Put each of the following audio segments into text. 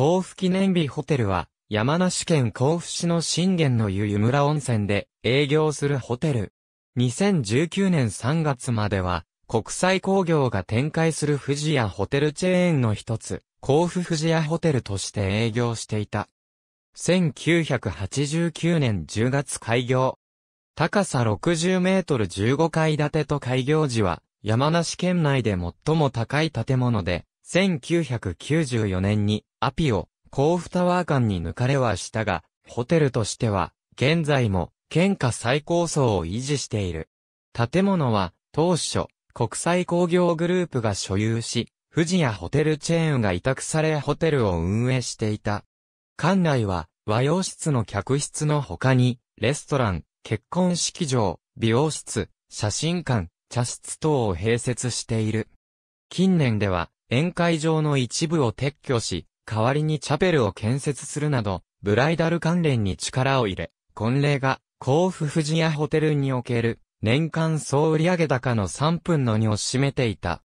甲府記念日ホテルは、山梨県甲府市の信玄の湯湯村温泉で営業するホテル。2019年3月までは、国際工業が展開する富士屋ホテルチェーンの一つ、甲府富士屋ホテルとして営業していた。1989年10月開業。高さ60メートル15階建てと開業時は、山梨県内で最も高い建物で、1994年にアピオ、コーフタワー間に抜かれはしたが、ホテルとしては、現在も、県下最高層を維持している。建物は、当初、国際工業グループが所有し、富士やホテルチェーンが委託されホテルを運営していた。館内は、和洋室の客室の他に、レストラン、結婚式場、美容室、写真館、茶室等を併設している。近年では、宴会場の一部を撤去し、代わりにチャペルを建設するなど、ブライダル関連に力を入れ、婚礼が、甲府富士屋ホテルにおける、年間総売上高の3分の2を占めていた。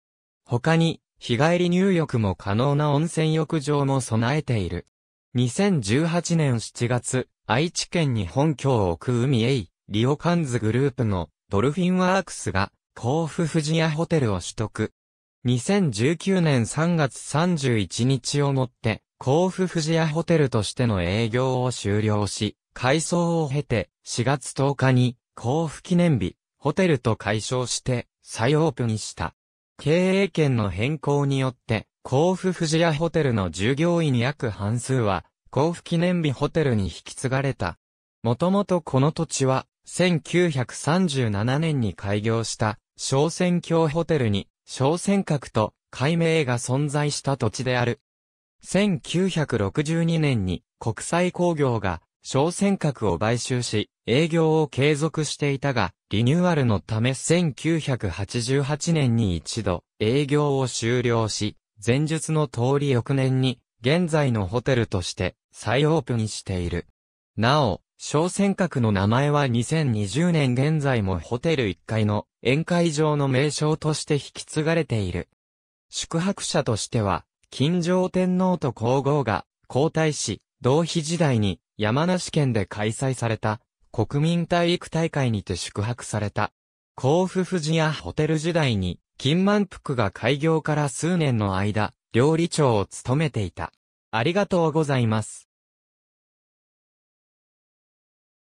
他に、日帰り入浴も可能な温泉浴場も備えている。2018年7月、愛知県に本拠を置く海へい、リオカンズグループのドルフィンワークスが、甲府富士屋ホテルを取得。2019年3月31日をもって、甲府富士屋ホテルとしての営業を終了し、改装を経て、4月10日に、甲府記念日、ホテルと解消して、再オープンした。経営権の変更によって、甲府富士屋ホテルの従業員約半数は、甲府記念日ホテルに引き継がれた。もともとこの土地は、1937年に開業した、商船橋ホテルに小尖閣と海名が存在した土地である。1962年に国際工業が小尖閣を買収し、営業を継続していたが、リニューアルのため1988年に一度営業を終了し、前述の通り翌年に現在のホテルとして再オープンしている。なお、小尖閣の名前は2020年現在もホテル1階の宴会場の名称として引き継がれている。宿泊者としては、金城天皇と皇后が皇太子、同妃時代に山梨県で開催された国民体育大会にて宿泊された。甲府富士やホテル時代に金満福が開業から数年の間、料理長を務めていた。ありがとうございます。